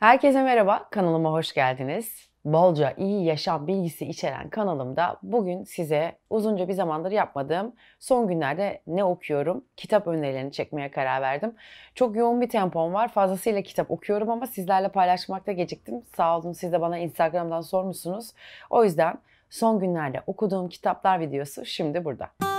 Herkese merhaba, kanalıma hoş geldiniz. Bolca iyi yaşam bilgisi içeren kanalımda bugün size uzunca bir zamandır yapmadığım son günlerde ne okuyorum kitap önerilerini çekmeye karar verdim. Çok yoğun bir tempom var. Fazlasıyla kitap okuyorum ama sizlerle paylaşmakta geciktim. Sağ olun siz de bana Instagram'dan sormuşsunuz. O yüzden son günlerde okuduğum kitaplar videosu şimdi burada. Müzik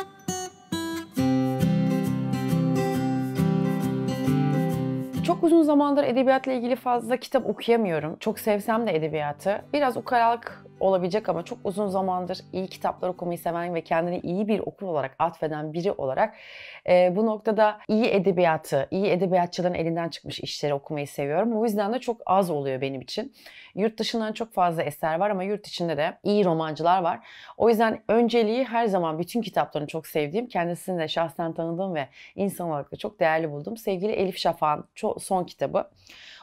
Çok uzun zamandır edebiyatla ilgili fazla kitap okuyamıyorum. Çok sevsem de edebiyatı. Biraz ukalalık olabilecek ama çok uzun zamandır iyi kitaplar okumayı seven ve kendini iyi bir okur olarak atfeden biri olarak e, bu noktada iyi edebiyatı, iyi edebiyatçıların elinden çıkmış işleri okumayı seviyorum. O yüzden de çok az oluyor benim için. Yurt dışından çok fazla eser var ama yurt içinde de iyi romancılar var. O yüzden önceliği her zaman bütün kitaplarını çok sevdiğim, kendisini de şahsen tanıdığım ve insan olarak da çok değerli buldum. Sevgili Elif Şafak'ın son kitabı.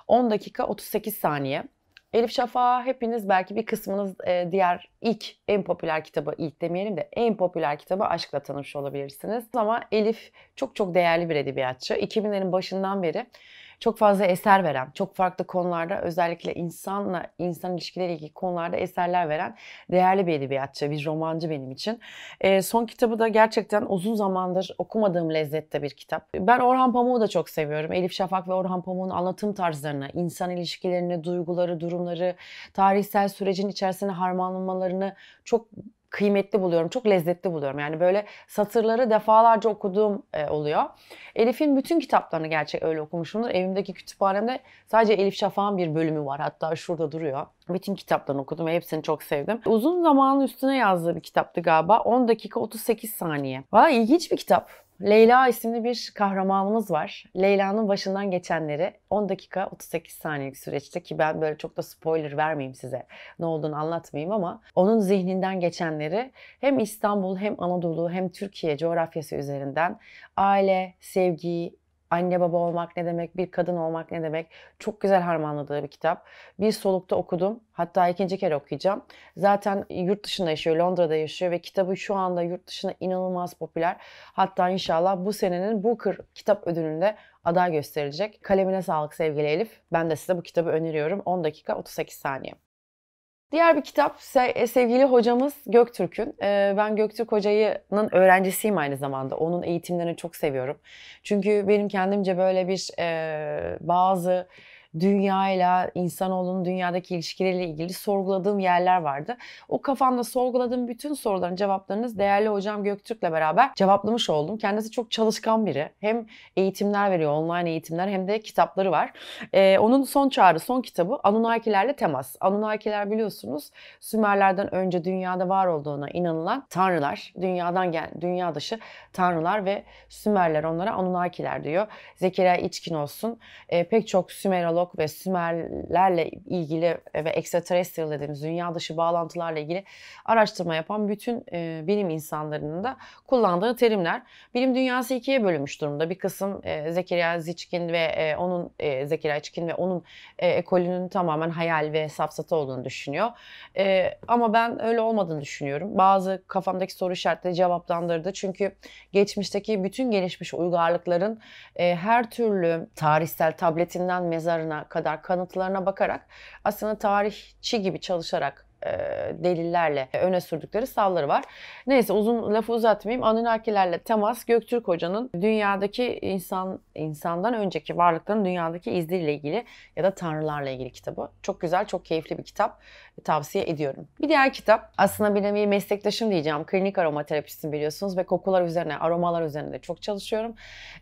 10 dakika 38 saniye. Elif Şafak'a hepiniz belki bir kısmınız e, diğer ilk en popüler kitabı ilk demeyelim de en popüler kitabı aşkla tanışmış olabilirsiniz. Ama Elif çok çok değerli bir edebiyatçı. 2000'lerin başından beri çok fazla eser veren, çok farklı konularda özellikle insanla insan ilişkileri ilgili konularda eserler veren değerli bir edebiyatçı, bir romancı benim için. E, son kitabı da gerçekten uzun zamandır okumadığım lezzette bir kitap. Ben Orhan Pamuk'u da çok seviyorum. Elif Şafak ve Orhan Pamuk'un anlatım tarzlarını, insan ilişkilerini, duyguları, durumları, tarihsel sürecin içerisine harmanlamalarını çok kıymetli buluyorum. Çok lezzetli buluyorum. Yani böyle satırları defalarca okuduğum e, oluyor. Elif'in bütün kitaplarını gerçek öyle okumuşumdur. Evimdeki kütüphanemde sadece Elif Şafak'ın bir bölümü var. Hatta şurada duruyor. Bütün kitaplarını okudum ve hepsini çok sevdim. Uzun zamanın üstüne yazdığı bir kitaptı galiba. 10 dakika 38 saniye. Valla ilginç bir kitap. Leyla isimli bir kahramanımız var. Leyla'nın başından geçenleri 10 dakika 38 saniyelik süreçte ki ben böyle çok da spoiler vermeyeyim size. Ne olduğunu anlatmayayım ama onun zihninden geçenleri hem İstanbul hem Anadolu hem Türkiye coğrafyası üzerinden aile, sevgi, anne baba olmak ne demek, bir kadın olmak ne demek çok güzel harmanladığı bir kitap. Bir solukta okudum. Hatta ikinci kere okuyacağım. Zaten yurt dışında yaşıyor, Londra'da yaşıyor ve kitabı şu anda yurt dışında inanılmaz popüler. Hatta inşallah bu senenin Booker kitap ödülünde aday gösterilecek. Kalemine sağlık sevgili Elif. Ben de size bu kitabı öneriyorum. 10 dakika 38 saniye. Diğer bir kitap sevgili hocamız Göktürk'ün. Ee, ben Göktürk Hoca'nın öğrencisiyim aynı zamanda. Onun eğitimlerini çok seviyorum. Çünkü benim kendimce böyle bir e, bazı dünyayla, insanoğlunun dünyadaki ilişkileriyle ilgili sorguladığım yerler vardı. O kafamda sorguladığım bütün soruların cevaplarınız değerli hocam Göktürk'le beraber cevaplamış oldum. Kendisi çok çalışkan biri. Hem eğitimler veriyor, online eğitimler hem de kitapları var. Ee, onun son çağrı, son kitabı Anunnakilerle Temas. Anunnakiler biliyorsunuz Sümerlerden önce dünyada var olduğuna inanılan tanrılar, dünyadan gel, dünya dışı tanrılar ve Sümerler onlara Anunnakiler diyor. Zekeriya İçkin olsun. Ee, pek çok Sümerolog Babilok ve Sümerlerle ilgili ve extraterrestrial dediğimiz dünya dışı bağlantılarla ilgili araştırma yapan bütün e, bilim insanlarının da kullandığı terimler. Bilim dünyası ikiye bölünmüş durumda. Bir kısım e, Zekeriya Ziçkin ve e, onun e, Zekeriya Ziçkin ve onun e, ekolünün tamamen hayal ve safsata olduğunu düşünüyor. E, ama ben öyle olmadığını düşünüyorum. Bazı kafamdaki soru işaretleri cevaplandırdı. Çünkü geçmişteki bütün gelişmiş uygarlıkların e, her türlü tarihsel tabletinden mezarına kadar kanıtlarına bakarak aslında tarihçi gibi çalışarak e, delillerle öne sürdükleri savları var. Neyse uzun lafı uzatmayayım. Anunnakilerle temas Göktürk Hoca'nın dünyadaki insan insandan önceki varlıkların dünyadaki izleriyle ilgili ya da tanrılarla ilgili kitabı. Çok güzel, çok keyifli bir kitap. Tavsiye ediyorum. Bir diğer kitap aslında benim bir meslektaşım diyeceğim. Klinik aromaterapistim biliyorsunuz ve kokular üzerine, aromalar üzerine de çok çalışıyorum.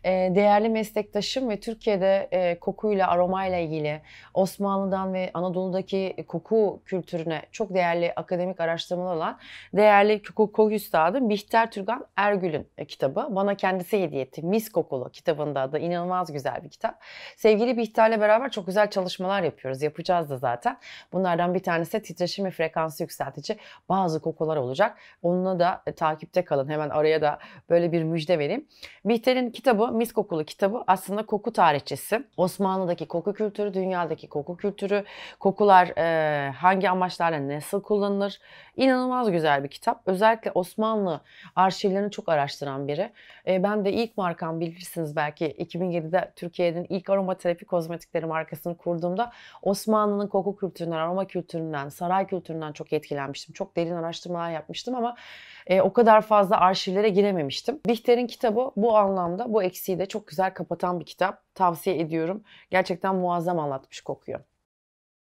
E, değerli meslektaşım ve Türkiye'de e, kokuyla, aromayla ilgili Osmanlı'dan ve Anadolu'daki koku kültürüne çok değerli akademik araştırmalar olan değerli hukuk üstadı Bihter Türgan Ergül'ün e, kitabı. Bana kendisi hediye etti. Mis Kokulu kitabında da inanılmaz güzel bir kitap. Sevgili Bihter'le beraber çok güzel çalışmalar yapıyoruz. Yapacağız da zaten. Bunlardan bir tanesi titreşim ve frekansı yükseltici bazı kokular olacak. Onunla da e, takipte kalın. Hemen araya da böyle bir müjde vereyim. Bihter'in kitabı Mis Kokulu kitabı aslında koku tarihçesi. Osmanlı'daki koku kültürü, dünyadaki koku kültürü, kokular e, hangi amaçlarla ne, nasıl kullanılır. İnanılmaz güzel bir kitap. Özellikle Osmanlı arşivlerini çok araştıran biri. E, ben de ilk markam bilirsiniz belki 2007'de Türkiye'nin ilk aromaterapi kozmetikleri markasını kurduğumda Osmanlı'nın koku kültüründen, aroma kültüründen, saray kültüründen çok etkilenmiştim. Çok derin araştırmalar yapmıştım ama e, o kadar fazla arşivlere girememiştim. Bihter'in kitabı bu anlamda bu eksiği de çok güzel kapatan bir kitap. Tavsiye ediyorum. Gerçekten muazzam anlatmış kokuyor.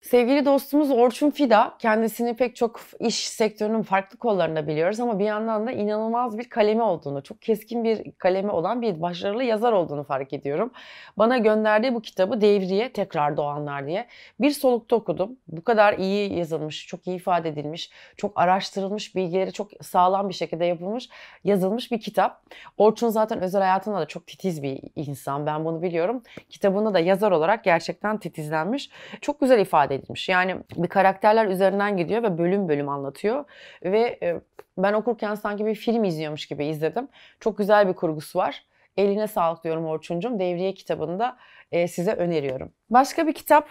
Sevgili dostumuz Orçun Fida, kendisini pek çok iş sektörünün farklı kollarında biliyoruz ama bir yandan da inanılmaz bir kalemi olduğunu, çok keskin bir kalemi olan bir başarılı yazar olduğunu fark ediyorum. Bana gönderdiği bu kitabı Devriye Tekrar Doğanlar diye bir solukta okudum. Bu kadar iyi yazılmış, çok iyi ifade edilmiş, çok araştırılmış, bilgileri çok sağlam bir şekilde yapılmış, yazılmış bir kitap. Orçun zaten özel hayatında da çok titiz bir insan, ben bunu biliyorum. Kitabında da yazar olarak gerçekten titizlenmiş. Çok güzel ifade edilmiş. Yani bir karakterler üzerinden gidiyor ve bölüm bölüm anlatıyor. Ve e, ben okurken sanki bir film izliyormuş gibi izledim. Çok güzel bir kurgusu var. Eline sağlık diyorum Orçuncum. Devriye kitabını da e, size öneriyorum. Başka bir kitap,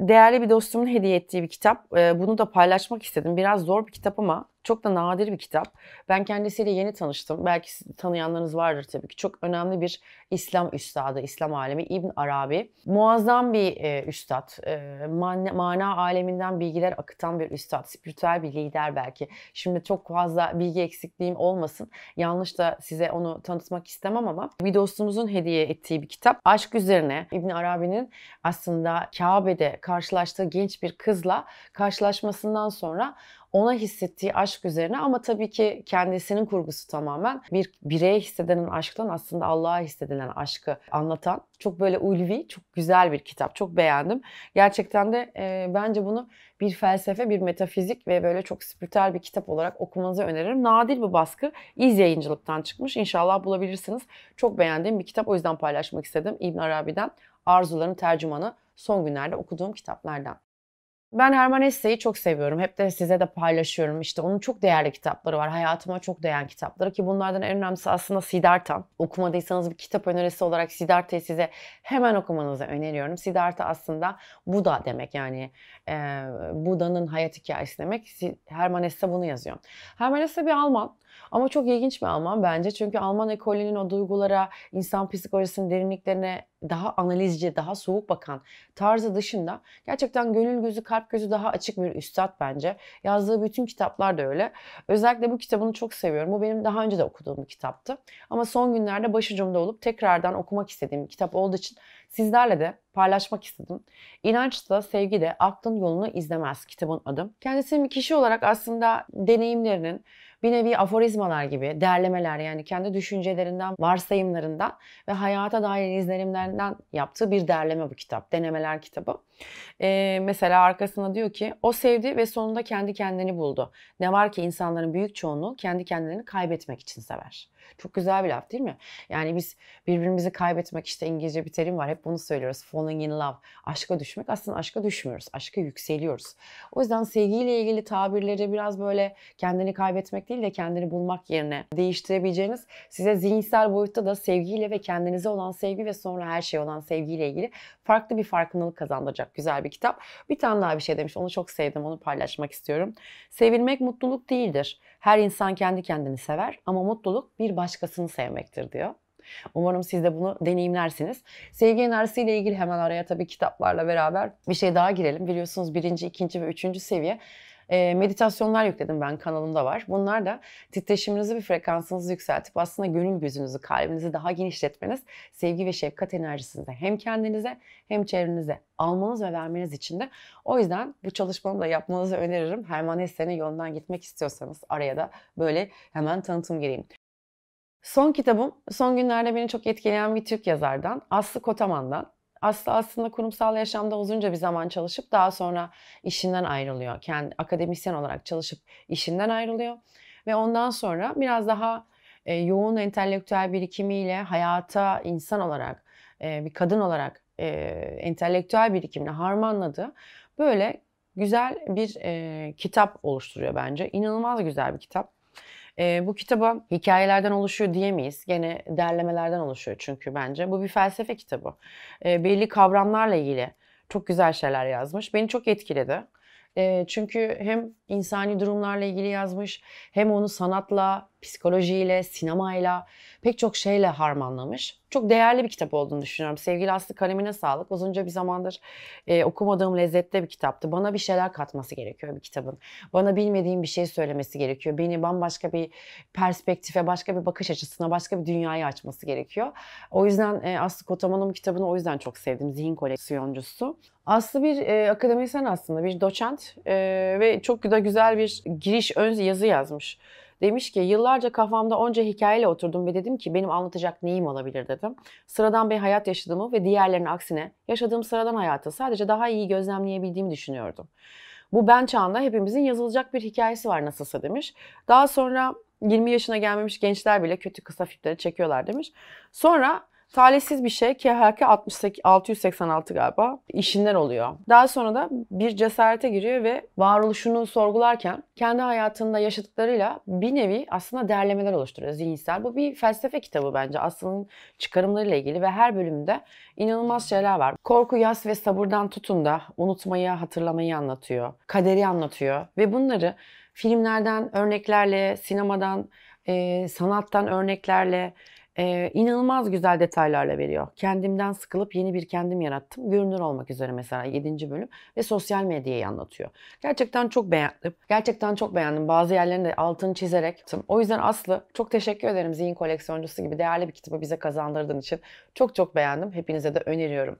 değerli bir dostumun hediye ettiği bir kitap. Ee, bunu da paylaşmak istedim. Biraz zor bir kitap ama çok da nadir bir kitap. Ben kendisiyle yeni tanıştım. Belki tanıyanlarınız vardır tabii ki. Çok önemli bir İslam üstadı, İslam alemi İbn Arabi. Muazzam bir e, üstad. Ee, mana aleminden bilgiler akıtan bir üstad. Spiritüel bir lider belki. Şimdi çok fazla bilgi eksikliğim olmasın. Yanlış da size onu tanıtmak istemem ama bir dostumuzun hediye ettiği bir kitap. Aşk üzerine İbn Arabi'nin aslında Kabe'de karşılaştığı genç bir kızla karşılaşmasından sonra ona hissettiği aşk üzerine ama tabii ki kendisinin kurgusu tamamen bir bireye hissedilen aşktan aslında Allah'a hissedilen aşkı anlatan çok böyle ulvi, çok güzel bir kitap. Çok beğendim. Gerçekten de e, bence bunu bir felsefe, bir metafizik ve böyle çok spiritel bir kitap olarak okumanızı öneririm. Nadir bir baskı. İz yayıncılıktan çıkmış. İnşallah bulabilirsiniz. Çok beğendiğim bir kitap. O yüzden paylaşmak istedim İbn Arabi'den. Arzuların Tercümanı son günlerde okuduğum kitaplardan. Ben Herman Hesse'yi çok seviyorum. Hep de size de paylaşıyorum. İşte onun çok değerli kitapları var. Hayatıma çok değen kitapları ki bunlardan en önemlisi aslında Siddhartha. Okumadıysanız bir kitap önerisi olarak Siddhartha'yı size hemen okumanızı öneriyorum. Siddhartha aslında Buda demek yani e, Buda'nın hayat hikayesi demek. Herman Hesse bunu yazıyor. Herman Hesse bir Alman. Ama çok ilginç bir Alman bence. Çünkü Alman ekolünün o duygulara, insan psikolojisinin derinliklerine daha analizci, daha soğuk bakan tarzı dışında gerçekten gönül gözü, kalp gözü daha açık bir üstad bence. Yazdığı bütün kitaplar da öyle. Özellikle bu kitabını çok seviyorum. Bu benim daha önce de okuduğum bir kitaptı. Ama son günlerde başucumda olup tekrardan okumak istediğim bir kitap olduğu için sizlerle de paylaşmak istedim. İnanç da sevgi de aklın yolunu izlemez kitabın adı. Kendisi bir kişi olarak aslında deneyimlerinin, bir nevi aforizmalar gibi derlemeler yani kendi düşüncelerinden, varsayımlarından ve hayata dair izlenimlerinden yaptığı bir derleme bu kitap. Denemeler kitabı. Ee, mesela arkasında diyor ki o sevdi ve sonunda kendi kendini buldu. Ne var ki insanların büyük çoğunluğu kendi kendini kaybetmek için sever. Çok güzel bir laf değil mi? Yani biz birbirimizi kaybetmek işte İngilizce bir terim var. Hep bunu söylüyoruz. Falling in love. Aşka düşmek. Aslında aşka düşmüyoruz. Aşka yükseliyoruz. O yüzden sevgiyle ilgili tabirleri biraz böyle kendini kaybetmek değil de kendini bulmak yerine değiştirebileceğiniz size zihinsel boyutta da sevgiyle ve kendinize olan sevgi ve sonra her şeye olan sevgiyle ilgili farklı bir farkındalık kazandıracak güzel bir kitap. Bir tane daha bir şey demiş. Onu çok sevdim. Onu paylaşmak istiyorum. Sevilmek mutluluk değildir. Her insan kendi kendini sever ama mutluluk bir başkasını sevmektir diyor. Umarım siz de bunu deneyimlersiniz. Sevgi enerjisiyle ilgili hemen araya tabii kitaplarla beraber bir şey daha girelim. Biliyorsunuz birinci, ikinci ve üçüncü seviye e, meditasyonlar yükledim ben kanalımda var. Bunlar da titreşiminizi ve frekansınızı yükseltip aslında gönül gözünüzü, kalbinizi daha genişletmeniz, sevgi ve şefkat enerjisini de hem kendinize hem çevrenize almanız ve vermeniz için de. O yüzden bu çalışmanı da yapmanızı öneririm. Herman Hesse'nin yolundan gitmek istiyorsanız araya da böyle hemen tanıtım gireyim. Son kitabım, son günlerde beni çok etkileyen bir Türk yazardan, Aslı Kotaman'dan. Aslı aslında kurumsal yaşamda uzunca bir zaman çalışıp daha sonra işinden ayrılıyor. Kendi akademisyen olarak çalışıp işinden ayrılıyor. Ve ondan sonra biraz daha e, yoğun entelektüel birikimiyle hayata insan olarak, e, bir kadın olarak e, entelektüel birikimle harmanladı. Böyle güzel bir e, kitap oluşturuyor bence. İnanılmaz güzel bir kitap. E, bu kitaba hikayelerden oluşuyor diyemeyiz. Gene derlemelerden oluşuyor çünkü bence. Bu bir felsefe kitabı. E, belli kavramlarla ilgili çok güzel şeyler yazmış. Beni çok etkiledi. E, çünkü hem insani durumlarla ilgili yazmış, hem onu sanatla, psikolojiyle, sinemayla, pek çok şeyle harmanlamış. Çok değerli bir kitap olduğunu düşünüyorum. Sevgili Aslı kalemine sağlık. Uzunca bir zamandır e, okumadığım lezzette bir kitaptı. Bana bir şeyler katması gerekiyor bir kitabın. Bana bilmediğim bir şey söylemesi gerekiyor. Beni bambaşka bir perspektife, başka bir bakış açısına, başka bir dünyaya açması gerekiyor. O yüzden e, Aslı Kotaman'ın kitabını o yüzden çok sevdim. Zihin koleksiyoncusu. Aslı bir e, akademisyen aslında, bir doçent e, ve çok da güzel bir giriş ön yazı yazmış Demiş ki yıllarca kafamda onca hikayeyle oturdum ve dedim ki benim anlatacak neyim olabilir dedim. Sıradan bir hayat yaşadığımı ve diğerlerinin aksine yaşadığım sıradan hayatı sadece daha iyi gözlemleyebildiğimi düşünüyordum. Bu ben çağında hepimizin yazılacak bir hikayesi var nasılsa demiş. Daha sonra 20 yaşına gelmemiş gençler bile kötü kısa fitleri çekiyorlar demiş. Sonra Talihsiz bir şey KHK 686 galiba işinden oluyor. Daha sonra da bir cesarete giriyor ve varoluşunu sorgularken kendi hayatında yaşadıklarıyla bir nevi aslında değerlemeler oluşturuyor zihinsel. Bu bir felsefe kitabı bence Aslı'nın çıkarımlarıyla ilgili ve her bölümde inanılmaz şeyler var. Korku, yas ve sabırdan tutun da unutmayı, hatırlamayı anlatıyor. Kaderi anlatıyor ve bunları filmlerden örneklerle, sinemadan, e, sanattan örneklerle, ee, inanılmaz güzel detaylarla veriyor. Kendimden sıkılıp yeni bir kendim yarattım. Görünür olmak üzere mesela 7. bölüm ve sosyal medyayı anlatıyor. Gerçekten çok beğendim. Gerçekten çok beğendim. Bazı yerlerinde altını çizerek. O yüzden Aslı çok teşekkür ederim zihin koleksiyoncusu gibi değerli bir kitabı bize kazandırdığın için. Çok çok beğendim. Hepinize de öneriyorum.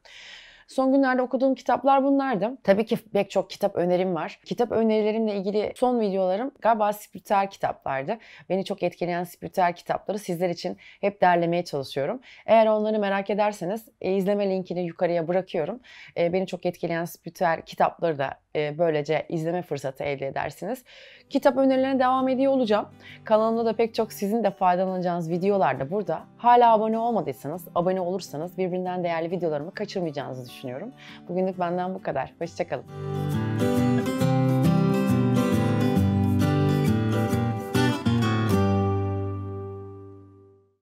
Son günlerde okuduğum kitaplar bunlardı. Tabii ki pek çok kitap önerim var. Kitap önerilerimle ilgili son videolarım galiba spiritüel kitaplardı. Beni çok etkileyen spiritüel kitapları sizler için hep derlemeye çalışıyorum. Eğer onları merak ederseniz e, izleme linkini yukarıya bırakıyorum. E, beni çok etkileyen spiritüel kitapları da e, böylece izleme fırsatı elde edersiniz. Kitap önerilerine devam ediyor olacağım. Kanalımda da pek çok sizin de faydalanacağınız videolar da burada. Hala abone olmadıysanız, abone olursanız birbirinden değerli videolarımı kaçırmayacağınızı düşünüyorum düşünüyorum. Bugünlük benden bu kadar. Hoşçakalın.